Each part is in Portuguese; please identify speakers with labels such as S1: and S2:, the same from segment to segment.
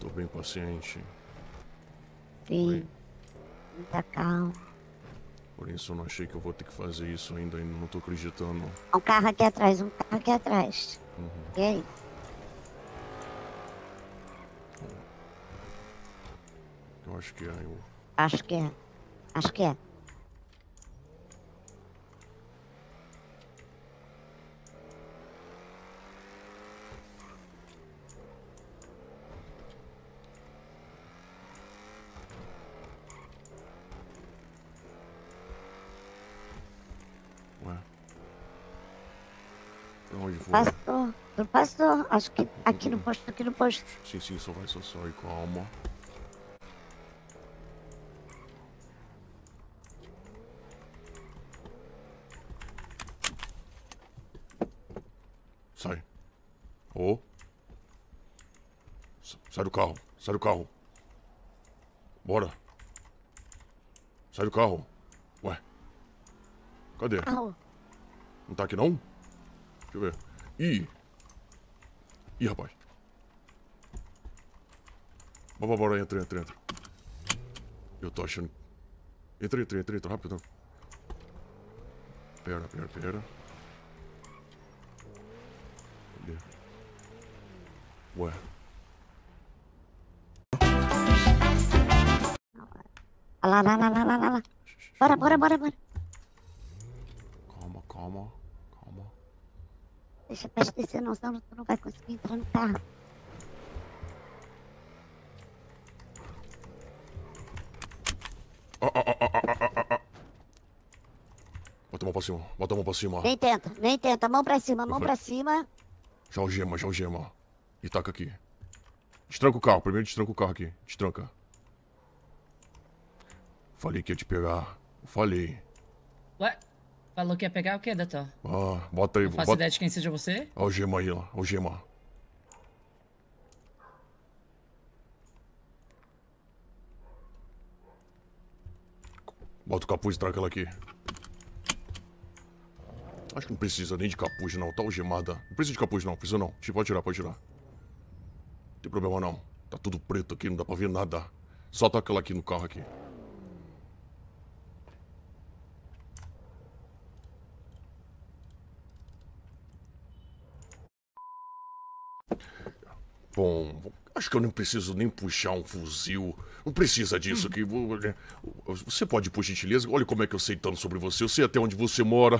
S1: Tô bem paciente.
S2: Sim. Muita tá calma.
S1: Por isso eu não achei que eu vou ter que fazer isso ainda, ainda não tô acreditando.
S2: Um carro aqui atrás, um carro aqui atrás. Uhum. E aí?
S1: Eu acho que é, eu.
S2: Acho que é. Acho que é.
S1: Acho que aqui no
S2: posto, aqui no posto.
S1: Sim, sim, só vai, só, só e calma. Sai. Ô. Oh. Sai do carro, sai do carro. Bora. Sai do carro. Ué. Cadê? Não tá aqui não? Deixa eu ver. Ih. Ih, rapaz. Bora, bora, entra, entra, entra. Eu tô achando... Entra, entra, entra, entra, rápido. Então. Pera, pera, pera. Cadê? Ué.
S2: Olha lá, lá, lá, lá, lá, lá. Bora, bora, bora, bora. Deixa pra esquecer, não, senão tu não vai conseguir entrar no ah, carro. Ah ah, ah,
S1: ah, ah, Bota a mão pra cima, bota a mão pra cima. Nem
S2: tenta, nem tenta. Mão pra cima, mão pra cima.
S1: Já algema, já algema. E taca aqui. Destranca o carro, primeiro destranca o carro aqui. Destranca. Falei que ia te pegar. Falei.
S3: Ué? Falou que ia pegar o quê, doutor?
S1: Ah, bota aí. Não bota... ideia
S3: de quem seja você.
S1: Olha o gema aí, ó. o gema. Bota o capuz e traga ela aqui. Acho que não precisa nem de capuz, não. Tá algemada. Não precisa de capuz, não. Precisa, não. Pode tirar, pode tirar. Não tem problema, não. Tá tudo preto aqui, não dá pra ver nada. Só tá aquela aqui no carro aqui. Bom, Acho que eu não preciso nem puxar um fuzil. Não precisa disso que você pode, por gentileza, olha como é que eu sei tanto sobre você. Eu sei até onde você mora.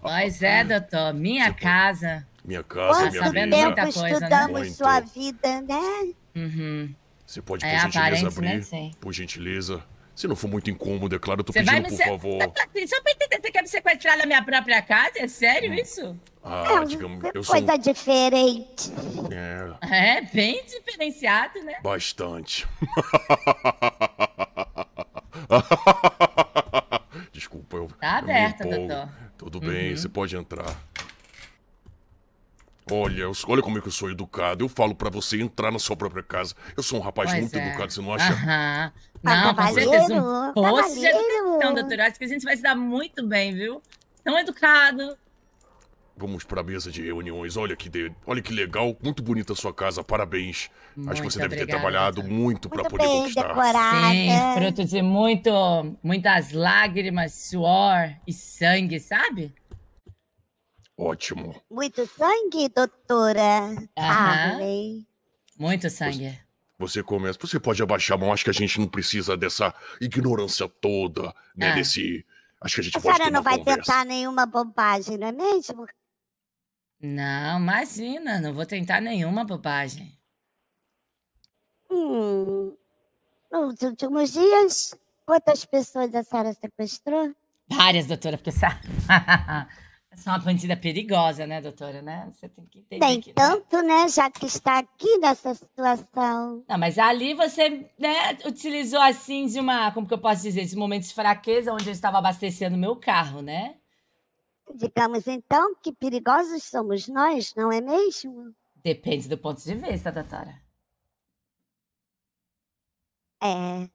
S3: Pois é, doutor. Minha você casa. Pode...
S1: Minha casa, Quanto minha vida. muita coisa, né? estudamos né? sua
S2: vida, né?
S1: Uhum. Você pode, é por é, gentileza, né? abrir. Né? Por gentileza. Se não for muito incômodo, é claro, eu tô Você pedindo, por favor. Tá, tá,
S3: assim, só pra entender, você quer me sequestrar na minha própria casa? É sério
S2: hum. isso?
S1: Ah, é, digamos, eu sou... Coisa
S2: diferente.
S1: É. é, bem
S3: diferenciado, né?
S1: Bastante. Desculpa, eu. Tá aberta, doutor. Tudo bem, uhum. você pode entrar. Olha, olha como é que eu sou educado. Eu falo para você entrar na sua própria casa. Eu sou um rapaz pois muito é. educado, você não acha?
S3: Aham.
S2: Tá não, com certeza. Um
S3: tá post de educação, doutor. Acho que a gente vai se dar muito bem, viu? Tão educado,
S1: Vamos para a mesa de reuniões. Olha que, de... Olha que legal, muito bonita a sua casa, parabéns. Muito Acho que você deve ter trabalhado muito, para poder bem conquistar. Decorada.
S3: Sim, fruto de muito, muitas lágrimas, suor e sangue, sabe?
S1: Ótimo.
S2: Muito sangue, doutora. Aham. Muito sangue.
S1: Você, você começa. Você pode abaixar a mão. Acho que a gente não precisa dessa ignorância toda, né? Ah. Desse. Acho que a gente a pode senhora não vai conversa. tentar
S2: nenhuma bobagem, não é
S3: mesmo? Não, imagina, não vou tentar nenhuma bobagem.
S2: Hum, nos últimos dias, quantas pessoas a Sara sequestrou?
S3: Várias, doutora, porque Sara. Essa é uma bandida perigosa, né, doutora, né? Você tem que entender. Tem
S2: que, né? tanto, né? né? já que está aqui nessa
S3: situação. Não, mas ali você, né, utilizou assim de uma, como que eu posso dizer, de um momento de fraqueza onde eu estava abastecendo meu carro, né?
S2: Digamos então que perigosos somos nós, não é mesmo? Depende
S3: do ponto de vista, doutora.
S2: É.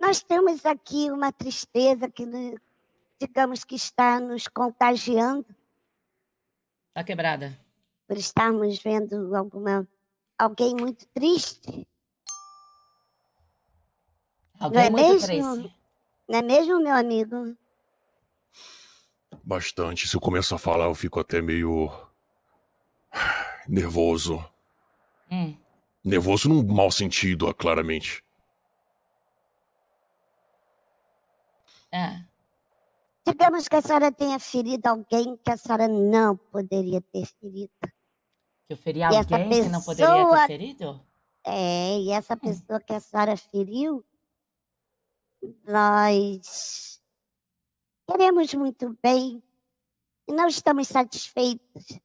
S2: Nós temos aqui uma tristeza que, né, digamos que está nos contagiando.
S3: Está quebrada.
S2: Por estarmos vendo alguma, alguém muito triste. Alguém não é muito mesmo? triste. Não é mesmo, meu amigo?
S1: Bastante. Se eu começo a falar, eu fico até meio. nervoso. Hum. Nervoso num mau sentido, claramente.
S2: É. Digamos que a senhora tenha ferido alguém que a senhora não poderia ter ferido.
S3: Que eu feri alguém pessoa... que não poderia ter ferido?
S2: É, e essa hum. pessoa que a senhora feriu, nós Queremos muito bem e não estamos satisfeitos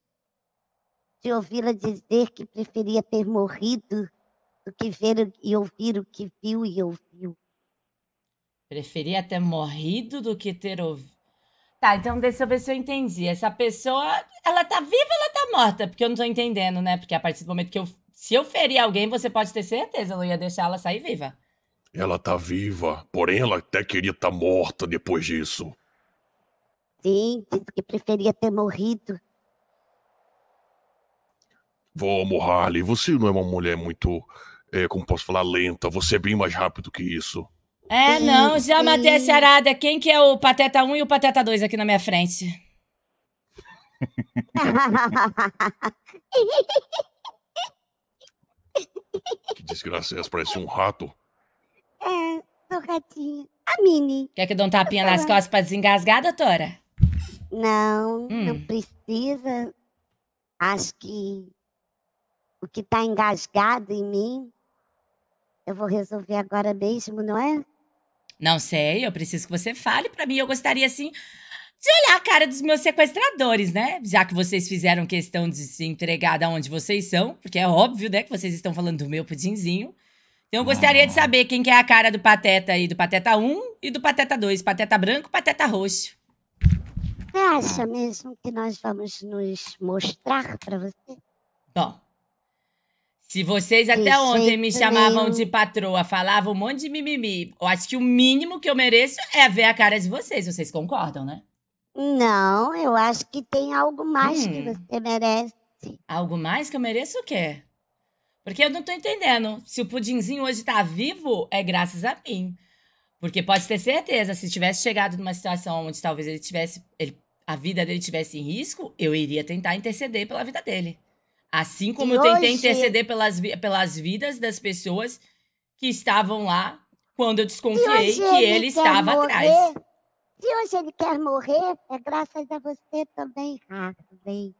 S2: de ouvi-la dizer que preferia ter morrido do que ver e ouvir o que viu e ouviu.
S3: Preferia ter morrido do que ter ouvido.
S2: Tá, então deixa eu
S3: ver se eu entendi. Essa pessoa, ela tá viva ou ela tá morta? Porque eu não tô entendendo, né? Porque a partir do momento que eu. Se eu ferir alguém, você pode ter certeza, eu não ia deixar ela sair viva.
S1: Ela tá viva, porém ela até queria estar tá morta depois disso.
S2: Sim, disse que preferia ter morrido.
S1: Vamos, Harley, você não é uma mulher muito, é, como posso falar, lenta. Você é bem mais rápido que isso.
S3: É, sim, não, já matei a charada. Quem que é o Pateta 1 e o Pateta 2 aqui na minha frente?
S1: que desgraça é Parece um rato.
S2: É, sou ratinho. A Mini.
S3: Quer que eu dê um tapinha nas costas pra desengasgar, doutora?
S2: Não, hum. não precisa. Acho que o que está engasgado em mim, eu vou resolver agora mesmo, não é? Não sei, eu preciso que você fale para mim. Eu gostaria, assim, de olhar a cara
S3: dos meus sequestradores, né? Já que vocês fizeram questão de se entregar da onde vocês são, porque é óbvio, né, que vocês estão falando do meu pudinzinho. Então eu gostaria ah. de saber quem que é a cara do Pateta aí, do Pateta 1 e do Pateta 2, Pateta branco, Pateta roxo.
S2: Você acha mesmo que nós vamos nos mostrar para você? Bom, se
S3: vocês até de ontem me chamavam nenhum. de patroa, falavam um monte de mimimi, eu acho que o mínimo que eu mereço é ver a cara de vocês. Vocês concordam, né?
S2: Não, eu acho que tem algo mais hum. que você merece. Algo mais que eu mereço o quê?
S3: Porque eu não tô entendendo. Se o pudinzinho hoje tá vivo, é graças a mim. Porque pode ter certeza, se tivesse chegado numa situação onde talvez ele tivesse. Ele a vida dele tivesse em risco, eu iria tentar interceder pela vida dele. Assim como e eu tentei hoje... interceder pelas, pelas vidas das pessoas que estavam lá quando eu
S1: desconfiei que ele, ele estava morrer. atrás.
S2: Se hoje ele quer morrer, é graças a você também, Harvey.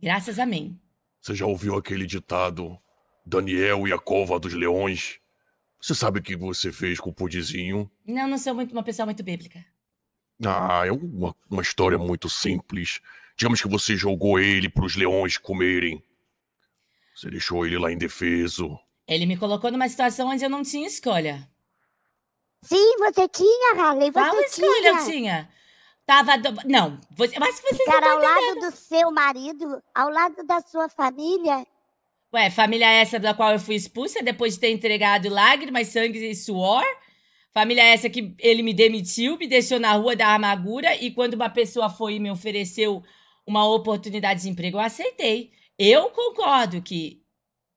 S3: Graças a mim.
S1: Você já ouviu aquele ditado Daniel e a cova dos leões? Você sabe o que você fez com o pudizinho?
S3: Não, não sou muito, uma pessoa muito bíblica.
S1: Ah, é uma, uma história muito simples. Digamos que você jogou ele para os leões comerem. Você deixou ele lá indefeso.
S3: Ele me colocou numa situação onde eu não tinha escolha.
S2: Sim, você tinha, Harley. Você Qual escolha tinha? eu tinha?
S3: Tava. Do... Não,
S2: você... mas vocês Cara, não ao lado do seu marido, ao lado da sua família.
S3: Ué, família essa da qual eu fui expulsa depois de ter entregado lágrimas, sangue e suor? Família essa que ele me demitiu, me deixou na rua da amargura e quando uma pessoa foi e me ofereceu uma oportunidade de emprego, eu aceitei. Eu concordo que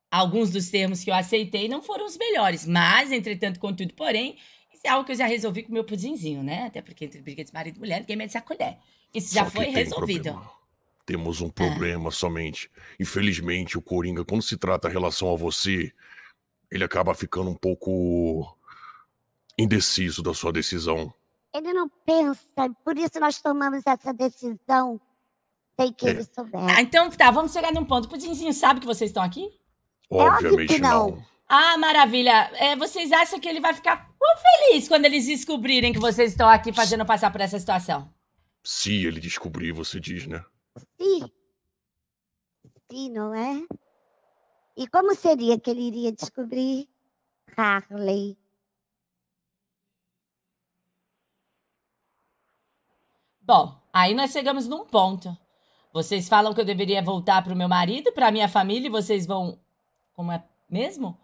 S3: alguns dos termos que eu aceitei não foram os melhores, mas, entretanto, contudo, porém, isso é algo que eu já resolvi com o meu pudinzinho, né? Até porque entre briga de marido e mulher, ninguém se sacolé. Isso Só já foi resolvido. Problema.
S1: Temos um ah. problema ah. somente. Infelizmente, o Coringa, quando se trata em relação a você, ele acaba ficando um pouco indeciso da sua decisão.
S2: Ele não pensa, por isso nós tomamos essa decisão sem que é. ele soubesse. Ah, então tá,
S3: vamos chegar num ponto. O Pudinzinho sabe que vocês estão aqui?
S1: É Obviamente não.
S3: não. Ah, maravilha. É, vocês acham que ele vai ficar feliz quando eles descobrirem que vocês estão aqui fazendo passar por essa situação?
S1: Se ele descobrir, você diz, né?
S2: Se. Se, não é? E como seria que ele iria descobrir? Harley.
S3: Bom, aí nós chegamos num ponto. Vocês falam que eu deveria voltar pro meu marido, pra minha família, e vocês vão. Como é mesmo?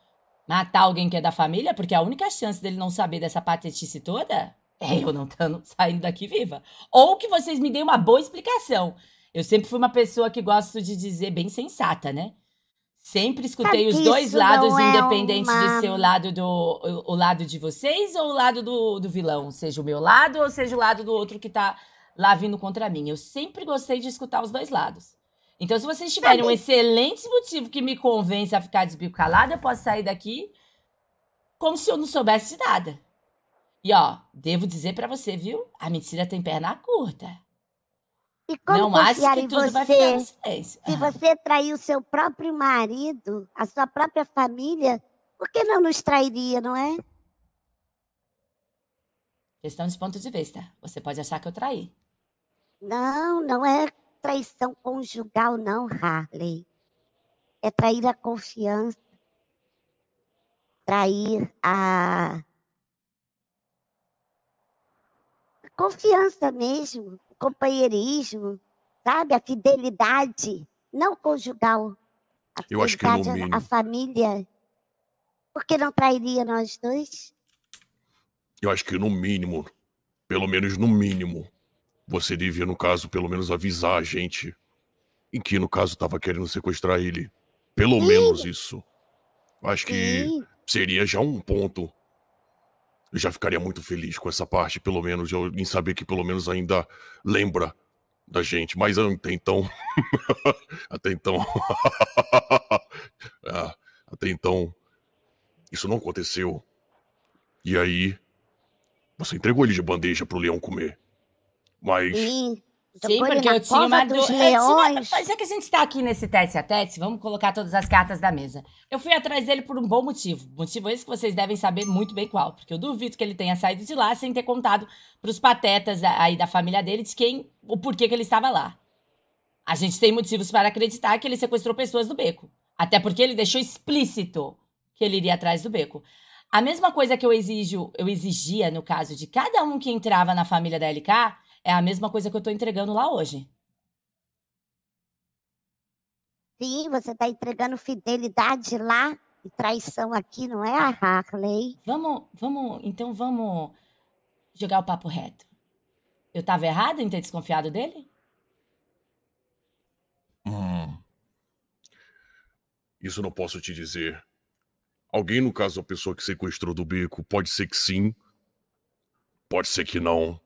S3: Matar alguém que é da família? Porque a única chance dele não saber dessa patetice toda é eu não estando tá, saindo daqui viva. Ou que vocês me deem uma boa explicação. Eu sempre fui uma pessoa que gosto de dizer bem sensata, né? Sempre escutei os dois lados, é independente é uma... de ser o lado do o, o, lado de vocês ou o lado do, do vilão, seja o meu lado ou seja o lado do outro que tá lá vindo contra mim. Eu sempre gostei de escutar os dois lados. Então, se vocês é tiverem um excelente motivo que me convence a ficar desbicalada, eu posso sair daqui como se eu não soubesse nada. E ó, devo dizer para você, viu? A mentira tem perna curta.
S2: E como não acho que tudo você, vai ficar no silêncio. Se ah. você traiu seu próprio marido, a sua própria família, por que não nos trairia, não é?
S3: Questão de ponto de vista. Você pode achar que eu traí.
S2: Não, não é traição conjugal, não, Harley. É trair a confiança, trair a confiança mesmo, o companheirismo, sabe? A fidelidade, não conjugal.
S1: A fidelidade, Eu acho que mínimo, a
S2: família. Por que não trairia nós dois?
S1: Eu acho que no mínimo, pelo menos no mínimo, você devia, no caso, pelo menos avisar a gente em que, no caso, estava querendo sequestrar ele. Pelo Sim. menos isso. Acho que Sim. seria já um ponto. Eu já ficaria muito feliz com essa parte, pelo menos, em saber que pelo menos ainda lembra da gente. Mas até então. até então. Ah, até então. Isso não aconteceu. E aí. Você entregou ele de bandeja pro leão comer. Mas. Sim.
S3: Então Sim, porque eu tinha uma dos é leões. Mas é que a gente está aqui nesse teste a teste, vamos colocar todas as cartas da mesa. Eu fui atrás dele por um bom motivo. Motivo esse que vocês devem saber muito bem qual. Porque eu duvido que ele tenha saído de lá sem ter contado para os patetas aí da família dele de quem, o porquê que ele estava lá. A gente tem motivos para acreditar que ele sequestrou pessoas do beco. Até porque ele deixou explícito que ele iria atrás do beco. A mesma coisa que eu exijo, eu exigia no caso de cada um que entrava na família da LK, é a mesma coisa que eu estou entregando
S2: lá hoje. Sim, você está entregando fidelidade lá e traição aqui, não é a Harley? Vamos, vamos, então vamos jogar o papo reto.
S3: Eu estava errado em ter desconfiado dele?
S1: Hum. Isso não posso te dizer. Alguém, no caso, a pessoa que sequestrou do beco, pode ser que sim, pode ser que não.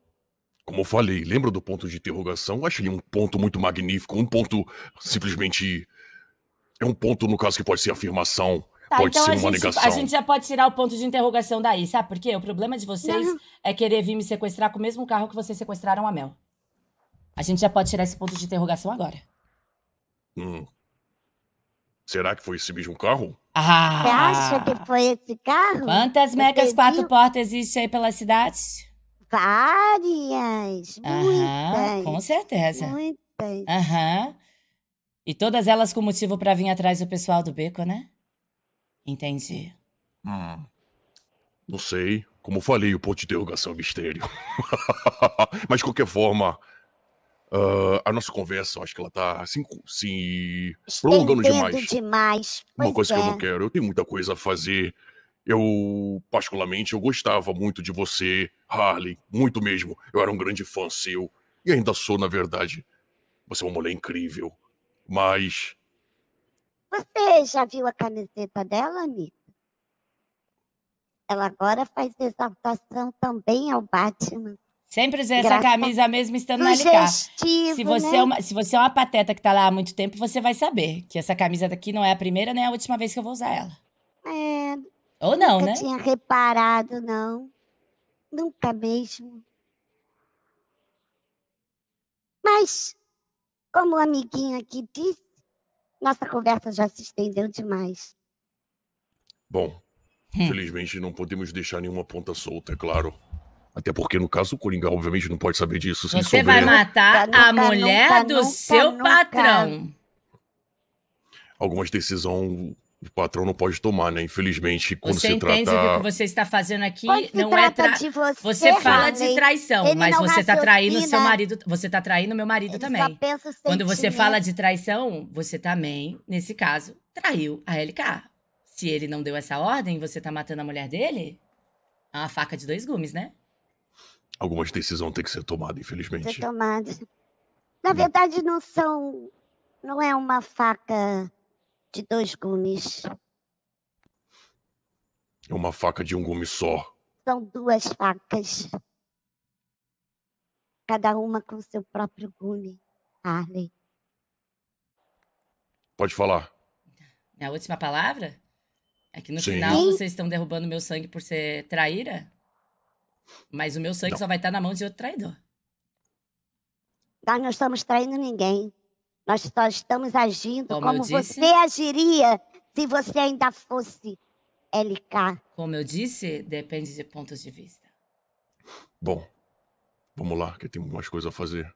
S1: Como eu falei, lembra do ponto de interrogação? Acho ele um ponto muito magnífico, um ponto simplesmente. É um ponto, no caso, que pode ser afirmação, Tá, pode então ser uma gente, negação. A gente
S3: já pode tirar o ponto de interrogação daí, sabe por quê? O problema de vocês é querer vir me sequestrar com o mesmo carro que vocês sequestraram a Mel. A gente já pode tirar esse ponto de interrogação agora.
S1: Hum. Será que foi esse mesmo carro? Ah! Você acha
S3: que foi esse carro? Quantas Você mecas viu? quatro portas existe aí pela cidade? Várias, Aham, muitas. com certeza. Muitas. Aham. E todas elas com motivo para vir atrás do pessoal do beco, né? Entendi.
S1: Hum. Não sei. Como falei, o ponto de interrogação é um mistério. Mas de qualquer forma, Uh, a nossa conversa, acho que ela tá se, assim, se assim, prolongando demais.
S2: demais.
S1: Uma coisa é. que eu é. não quero. Eu tenho muita coisa a fazer. Eu, particularmente, eu gostava muito de você, Harley, muito mesmo. Eu era um grande fã seu e ainda sou, na verdade. Você é uma mulher incrível, mas... Você
S2: já viu a camiseta dela, Anitta? Ela agora faz exaltação também ao Batman. Sempre usei essa camisa mesmo estando na LK. Se você, é né? é uma, se
S3: você é uma pateta que tá lá há muito tempo, você vai saber que essa camisa daqui não é a primeira
S2: nem a última vez que eu vou usar ela. É, ou não, Nunca né? tinha reparado, não. Nunca mesmo. Mas, como o amiguinho aqui disse, nossa conversa já se estendeu demais.
S1: Bom, hum. infelizmente não podemos deixar nenhuma ponta solta, é claro. Até porque, no caso, o Coringa, obviamente, não pode saber disso. Você souber. vai
S2: matar
S3: a mulher nunca, do nunca, seu patrão.
S1: Algumas decisões o patrão não pode tomar, né? Infelizmente, quando você se trata... Você entende o que
S3: você está fazendo aqui não é... Tra... Você, você fala de traição, Ele mas você está traindo seu marido... Você está traindo meu marido Ele também.
S2: quando você fala de
S3: traição, você também, nesse caso, traiu a LK. Se ele não deu essa ordem, você tá matando a mulher dele? É uma faca de dois
S2: gumes, né?
S1: Algumas decisões têm que ser tomadas, infelizmente. Ser
S2: tomadas. Na verdade, não são. Não é uma faca de dois gumes.
S1: É uma faca de um gume só.
S2: São duas facas. Cada uma com seu próprio gume, Harley.
S1: Pode falar.
S3: Minha última palavra? É que no Sim. final vocês estão derrubando meu sangue por ser traíra? Mas o meu sangue Não. só vai estar na mão de outro traidor.
S2: Nós não estamos traindo ninguém. Nós só estamos agindo como, como você agiria se você ainda fosse
S3: LK. Como eu disse, depende de pontos de vista.
S1: Bom, vamos lá, que tem mais coisa a fazer.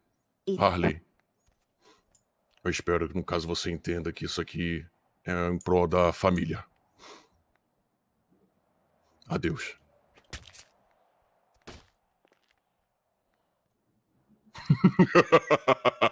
S1: Isso. Harley, eu espero que no caso você entenda que isso aqui é em prol da família. Adeus.